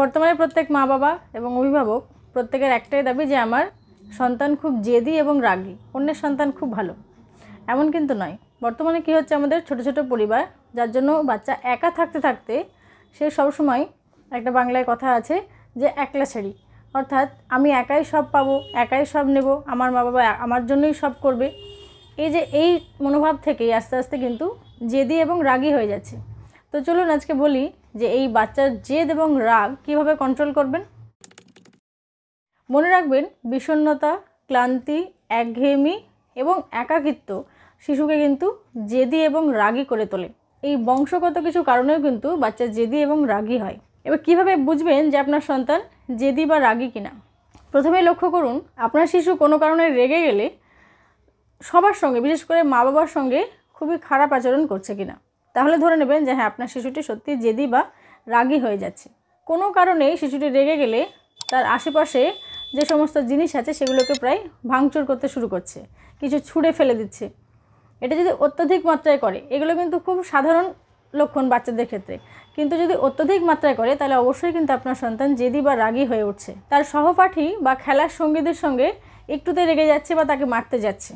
বর্তমানে প্রত্যেক মা বাবা এবং অভিভাবক প্রত্যেকের একটাই দাবি যে আমার সন্তান খুব জেদি এবং রাগী অন্যের সন্তান খুব ভালো এমন কিন্তু নয় বর্তমানে কি হচ্ছে আমাদের ছোট ছোট পরিবার যার জন্য বাচ্চা একা থাকতে থাকতে সে সবসময় একটা বাংলায় কথা আছে যে একলা ছেড়ি অর্থাৎ আমি একাই সব পাবো একাই সব নেব আমার মা বাবা আমার জন্যই সব করবে এই যে এই মনোভাব থেকেই আস্তে আস্তে কিন্তু জেদি এবং রাগী হয়ে যাচ্ছে তো চলুন আজকে বলি যে এই বাচ্চার জেদ এবং রাগ কিভাবে কন্ট্রোল করবেন মনে রাখবেন বিষণ্নতা ক্লান্তি একঘেয়েমি এবং একাকিত্ব শিশুকে কিন্তু জেদি এবং রাগি করে তোলে এই বংশগত কিছু কারণেও কিন্তু বাচ্চা জেদি এবং রাগি হয় এবার কিভাবে বুঝবেন যে আপনার সন্তান জেদি বা রাগি কিনা প্রথমে লক্ষ্য করুন আপনার শিশু কোনো কারণে রেগে গেলে সবার সঙ্গে বিশেষ করে মা বাবার সঙ্গে খুবই খারাপ আচরণ করছে কিনা তাহলে ধরে নেবেন যে হ্যাঁ আপনার শিশুটি সত্যি জেদি বা রাগি হয়ে যাচ্ছে কোনো কারণে শিশুটি রেগে গেলে তার আশেপাশে যে সমস্ত জিনিস আছে সেগুলোকে প্রায় ভাঙচুর করতে শুরু করছে কিছু ছুঁড়ে ফেলে দিচ্ছে এটা যদি অত্যধিক মাত্রায় করে এগুলো কিন্তু খুব সাধারণ লক্ষণ বাচ্চাদের ক্ষেত্রে কিন্তু যদি অত্যধিক মাত্রায় করে তাহলে অবশ্যই কিন্তু আপনার সন্তান জেদি বা রাগি হয়ে উঠছে তার সহপাঠী বা খেলার সঙ্গীদের সঙ্গে একটুতে রেগে যাচ্ছে বা তাকে মারতে যাচ্ছে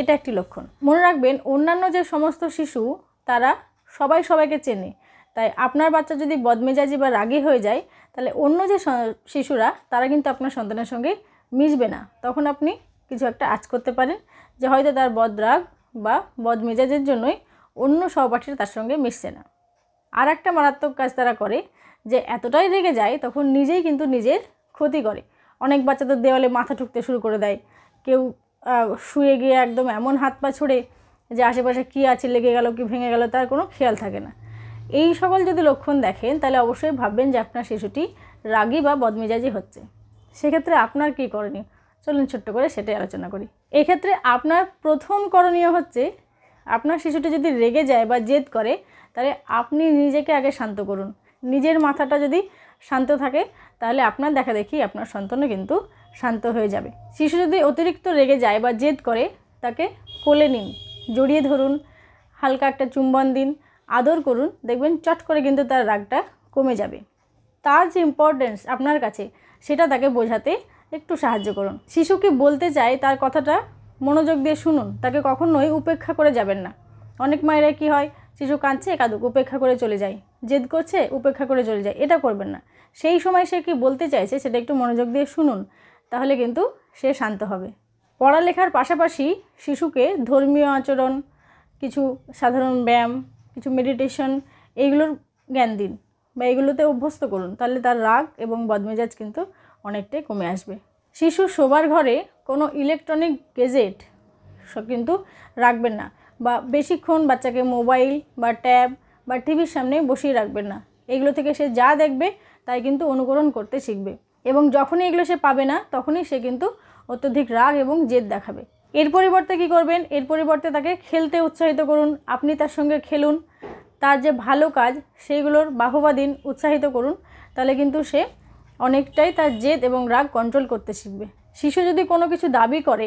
এটা একটি লক্ষণ মনে রাখবেন অন্যান্য যে সমস্ত শিশু তারা সবাই সবাইকে চেনে তাই আপনার বাচ্চা যদি বদমেজাজি বা রাগি হয়ে যায় তাহলে অন্য যে শিশুরা তারা কিন্তু আপনার সন্তানের সঙ্গে মিশবে না তখন আপনি কিছু একটা আজ করতে পারেন যে হয়তো তার বদরাগ বা বদমেজাজের জন্যই অন্য সহপাঠীরা তার সঙ্গে মিশছে না আর একটা মারাত্মক কাজ তারা করে যে এতটাই রেগে যায় তখন নিজেই কিন্তু নিজের ক্ষতি করে অনেক বাচ্চা তো দেওয়ালে মাথা ঠুকতে শুরু করে দেয় কেউ শুয়ে গিয়ে একদম এমন হাত পা ছুঁড়ে যে আশেপাশে কী আছে লেগে গেল কি ভেঙে গেল তার কোনো খেয়াল থাকে না এই সকল যদি লক্ষণ দেখেন তাহলে অবশ্যই ভাববেন যে আপনার শিশুটি রাগি বা বদমেজাজি হচ্ছে সেক্ষেত্রে আপনার কী করণীয় চলুন ছোট্ট করে সেটাই আলোচনা করি এক্ষেত্রে আপনার প্রথম করণীয় হচ্ছে আপনার শিশুটি যদি রেগে যায় বা জেদ করে তাহলে আপনি নিজেকে আগে শান্ত করুন নিজের মাথাটা যদি শান্ত থাকে তাহলে আপনার দেখা দেখি আপনার সন্তানও কিন্তু শান্ত হয়ে যাবে শিশু যদি অতিরিক্ত রেগে যায় বা জেদ করে তাকে কোলে নিন জড়িয়ে ধরুন হালকা একটা চুম্বন দিন আদর করুন দেখবেন চট করে কিন্তু তার রাগটা কমে যাবে তার যে ইম্পর্টেন্স আপনার কাছে সেটা তাকে বোঝাতে একটু সাহায্য করুন শিশুকে বলতে চায় তার কথাটা মনোযোগ দিয়ে শুনুন তাকে কখনোই উপেক্ষা করে যাবেন না অনেক মায়েরা কি হয় শিশু কাঁদছে একাদুক উপেক্ষা করে চলে যায় জেদ করছে উপেক্ষা করে চলে যায় এটা করবেন না সেই সময় সে কি বলতে চাইছে সেটা একটু মনোযোগ দিয়ে শুনুন তাহলে কিন্তু সে শান্ত হবে পড়ালেখার পাশাপাশি শিশুকে ধর্মীয় আচরণ কিছু সাধারণ ব্যায়াম কিছু মেডিটেশন এইগুলোর জ্ঞান দিন বা এগুলোতে অভ্যস্ত করুন তাহলে তার রাগ এবং বদমেজাজ কিন্তু অনেকটাই কমে আসবে শিশু শোবার ঘরে কোনো ইলেকট্রনিক গেজেট কিন্তু রাখবেন না বা বেশিক্ষণ বাচ্চাকে মোবাইল বা ট্যাব বা টিভির সামনে বসিয়ে রাখবেন না এগুলো থেকে সে যা দেখবে তাই কিন্তু অনুকরণ করতে শিখবে এবং যখনই এগুলো সে পাবে না তখনই সে কিন্তু অত্যধিক রাগ এবং জেদ দেখাবে এর পরিবর্তে কি করবেন এর পরিবর্তে তাকে খেলতে উৎসাহিত করুন আপনি তার সঙ্গে খেলুন তার যে ভালো কাজ সেইগুলোর বাহবা দিন উৎসাহিত করুন তাহলে কিন্তু সে অনেকটাই তার জেদ এবং রাগ কন্ট্রোল করতে শিখবে শিশু যদি কোনো কিছু দাবি করে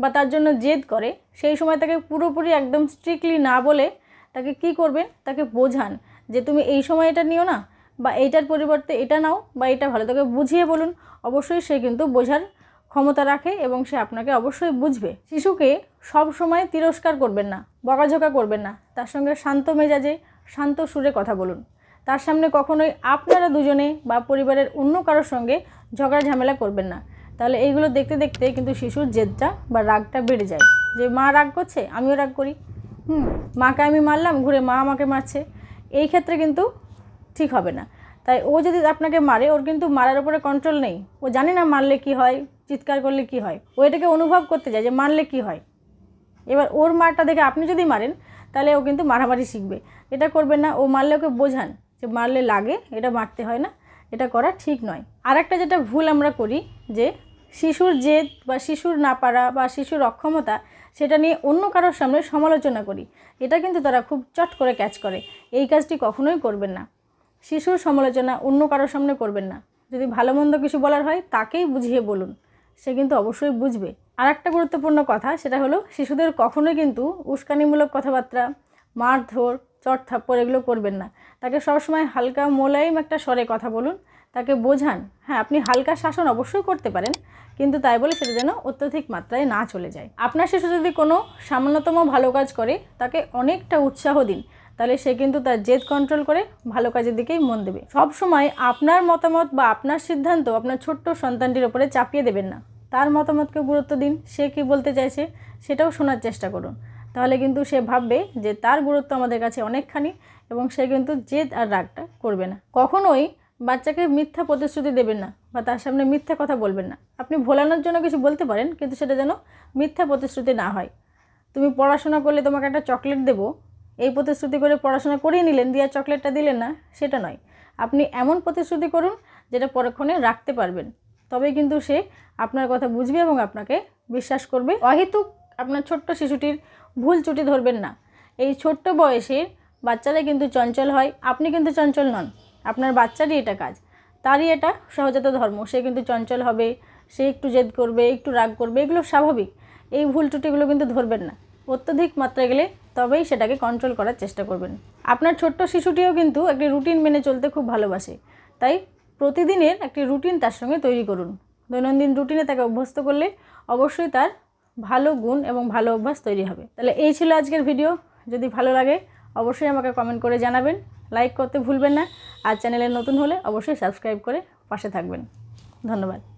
বা তার জন্য জেদ করে সেই সময় তাকে পুরোপুরি একদম স্ট্রিক্টলি না বলে তাকে কি করবেন তাকে বোঝান যে তুমি এই সময় এটা নিও না বা এইটার পরিবর্তে এটা নাও বা এটা ভালো তাকে বুঝিয়ে বলুন অবশ্যই সে কিন্তু বোঝার ক্ষমতা রাখে এবং সে আপনাকে অবশ্যই বুঝবে শিশুকে সব সময় তিরস্কার করবেন না বকাঝোকা করবেন না তার সঙ্গে শান্ত মেজাজে শান্ত সুরে কথা বলুন তার সামনে কখনোই আপনারা দুজনে বা পরিবারের অন্য কারোর সঙ্গে ঝগড়া ঝামেলা করবেন না তাহলে এইগুলো দেখতে দেখতে কিন্তু শিশুর জেদটা বা রাগটা বেড়ে যায় যে মা রাগ করছে আমিও রাগ করি হুম মাকে আমি মারলাম ঘুরে মা আমাকে মারছে এই ক্ষেত্রে কিন্তু ঠিক হবে না তাই ও যদি আপনাকে মারে ওর কিন্তু মারার উপরে কন্ট্রোল নেই ও জানে না মারলে কি হয় চিৎকার করলে কি হয় ও এটাকে অনুভব করতে যায় যে মারলে কি হয় এবার ওর মারটা দেখে আপনি যদি মারেন তাহলে ও কিন্তু মারামারি শিখবে এটা করবেন না ও মারলে ওকে বোঝান যে মারলে লাগে এটা মারতে হয় না এটা করা ঠিক নয় আর একটা যেটা ভুল আমরা করি যে শিশুর জেদ বা শিশুর না পারা বা শিশুর অক্ষমতা সেটা নিয়ে অন্য কারোর সামনে সমালোচনা করি এটা কিন্তু তারা খুব চট করে ক্যাচ করে এই কাজটি কখনোই করবেন না শিশুর সমালোচনা অন্য কারোর সামনে করবেন না যদি ভালো মন্দ কিছু বলার হয় তাকেই বুঝিয়ে বলুন সে কিন্তু অবশ্যই বুঝবে আর একটা গুরুত্বপূর্ণ কথা সেটা হলো শিশুদের কখনোই কিন্তু উস্কানিমূলক কথাবার্তা মারধর চট থাপ্পড় এগুলো করবেন না তাকে সবসময় হালকা মোলায়েম একটা স্বরে কথা বলুন তাকে বোঝান হ্যাঁ আপনি হালকা শাসন অবশ্যই করতে পারেন কিন্তু তাই বলে সেটা যেন অত্যধিক মাত্রায় না চলে যায় আপনার শিশু যদি কোনো সামান্যতম ভালো কাজ করে তাকে অনেকটা উৎসাহ দিন তাহলে সে কিন্তু তার জেদ কন্ট্রোল করে ভালো কাজের দিকেই মন দেবে সব সময় আপনার মতামত বা আপনার সিদ্ধান্ত আপনার ছোট্ট সন্তানটির ওপরে চাপিয়ে দেবেন না তার মতামতকে গুরুত্ব দিন সে কি বলতে চাইছে সেটাও শোনার চেষ্টা করুন তাহলে কিন্তু সে ভাববে যে তার গুরুত্ব আমাদের কাছে অনেকখানি এবং সে কিন্তু জেদ আর রাগটা করবে না কখনোই বাচ্চাকে মিথ্যা প্রতিশ্রুতি দেবেন না বা তার সামনে মিথ্যা কথা বলবেন না আপনি ভোলানোর জন্য কিছু বলতে পারেন কিন্তু সেটা যেন মিথ্যা প্রতিশ্রুতি না হয় তুমি পড়াশোনা করলে তোমাকে একটা চকলেট দেবো এই প্রতিশ্রুতি করে পড়াশোনা করিয়ে নিলেন দিয়ে চকলেটটা দিলেন না সেটা নয় আপনি এমন প্রতিশ্রুতি করুন যেটা পরক্ষণে রাখতে পারবেন তবে কিন্তু সে আপনার কথা বুঝবে এবং আপনাকে বিশ্বাস করবে অহেতুক আপনার ছোট্ট শিশুটির ভুল ত্রুটি ধরবেন না এই ছোট্ট বয়সের বাচ্চারা কিন্তু চঞ্চল হয় আপনি কিন্তু চঞ্চল নন আপনার বাচ্চারই এটা কাজ তারই এটা সহজাত ধর্ম সে কিন্তু চঞ্চল হবে সে একটু জেদ করবে একটু রাগ করবে এগুলো স্বাভাবিক এই ভুল ত্রুটিগুলো কিন্তু ধরবেন না অত্যধিক মাত্রায় গেলে তবেই সেটাকে কন্ট্রোল করার চেষ্টা করবেন আপনার ছোট্ট শিশুটিও কিন্তু একটি রুটিন মেনে চলতে খুব ভালোবাসে তাই প্রতিদিনের একটি রুটিন তার সঙ্গে তৈরি করুন দৈনন্দিন রুটিনে তাকে অভ্যস্ত করলে অবশ্যই তার ভালো গুণ এবং ভালো অভ্যাস তৈরি হবে তাহলে এই ছিল আজকের ভিডিও যদি ভালো লাগে অবশ্যই আমাকে কমেন্ট করে জানাবেন লাইক করতে ভুলবেন না আর চ্যানেলে নতুন হলে অবশ্যই সাবস্ক্রাইব করে পাশে থাকবেন ধন্যবাদ